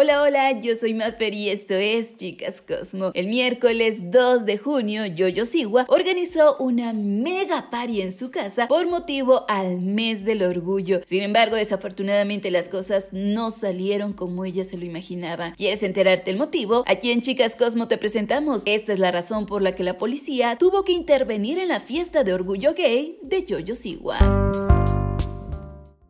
Hola, hola, yo soy Maffer y esto es Chicas Cosmo. El miércoles 2 de junio, Yoyo Siwa organizó una mega party en su casa por motivo al mes del orgullo. Sin embargo, desafortunadamente las cosas no salieron como ella se lo imaginaba. ¿Quieres enterarte el motivo? Aquí en Chicas Cosmo te presentamos. Esta es la razón por la que la policía tuvo que intervenir en la fiesta de orgullo gay de Yoyo Siwa.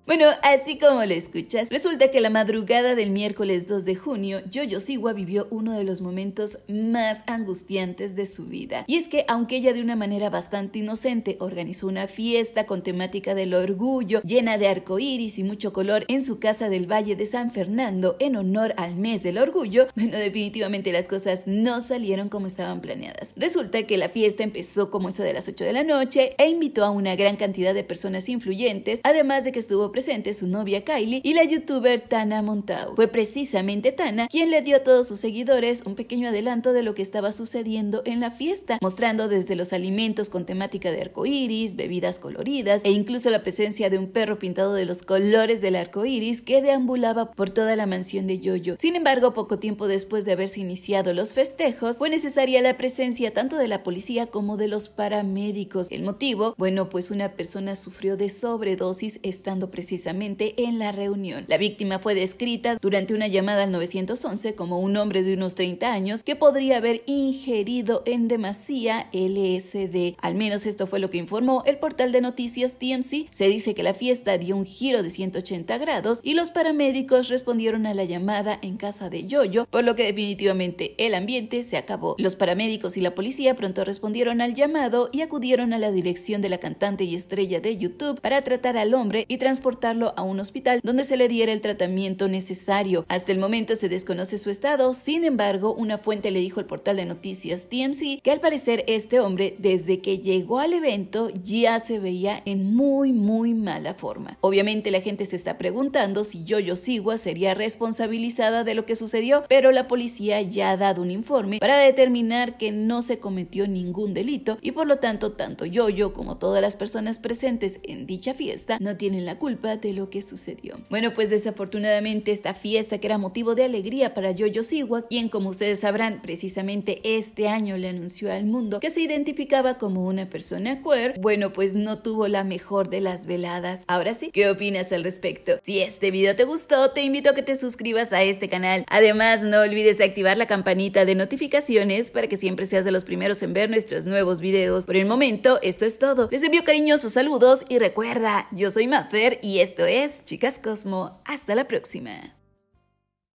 Bueno, así como lo escuchas, resulta que la madrugada del miércoles 2 de junio, Yoyo Siwa vivió uno de los momentos más angustiantes de su vida. Y es que, aunque ella de una manera bastante inocente organizó una fiesta con temática del orgullo, llena de arcoíris y mucho color en su casa del Valle de San Fernando en honor al mes del orgullo, bueno, definitivamente las cosas no salieron como estaban planeadas. Resulta que la fiesta empezó como eso de las 8 de la noche e invitó a una gran cantidad de personas influyentes, además de que estuvo presente su novia Kylie y la youtuber Tana Montau. Fue precisamente Tana quien le dio a todos sus seguidores un pequeño adelanto de lo que estaba sucediendo en la fiesta, mostrando desde los alimentos con temática de arcoíris, bebidas coloridas e incluso la presencia de un perro pintado de los colores del arcoíris que deambulaba por toda la mansión de Yoyo. Sin embargo, poco tiempo después de haberse iniciado los festejos, fue necesaria la presencia tanto de la policía como de los paramédicos. El motivo, bueno, pues una persona sufrió de sobredosis estando presente precisamente en la reunión. La víctima fue descrita durante una llamada al 911 como un hombre de unos 30 años que podría haber ingerido en demasía LSD. Al menos esto fue lo que informó el portal de noticias TMC. Se dice que la fiesta dio un giro de 180 grados y los paramédicos respondieron a la llamada en casa de Yoyo, por lo que definitivamente el ambiente se acabó. Los paramédicos y la policía pronto respondieron al llamado y acudieron a la dirección de la cantante y estrella de YouTube para tratar al hombre y transportar a un hospital donde se le diera el tratamiento necesario. Hasta el momento se desconoce su estado, sin embargo, una fuente le dijo al portal de noticias TMC que al parecer este hombre, desde que llegó al evento, ya se veía en muy, muy mala forma. Obviamente la gente se está preguntando si Yoyo Siwa sería responsabilizada de lo que sucedió, pero la policía ya ha dado un informe para determinar que no se cometió ningún delito y por lo tanto tanto Yoyo como todas las personas presentes en dicha fiesta no tienen la culpa de lo que sucedió. Bueno, pues desafortunadamente esta fiesta que era motivo de alegría para Yoyo Siwa, quien como ustedes sabrán precisamente este año le anunció al mundo que se identificaba como una persona queer, bueno, pues no tuvo la mejor de las veladas. Ahora sí, ¿qué opinas al respecto? Si este video te gustó, te invito a que te suscribas a este canal. Además, no olvides activar la campanita de notificaciones para que siempre seas de los primeros en ver nuestros nuevos videos. Por el momento, esto es todo. Les envío cariñosos saludos y recuerda, yo soy Mafer y y esto es Chicas Cosmo. Hasta la próxima.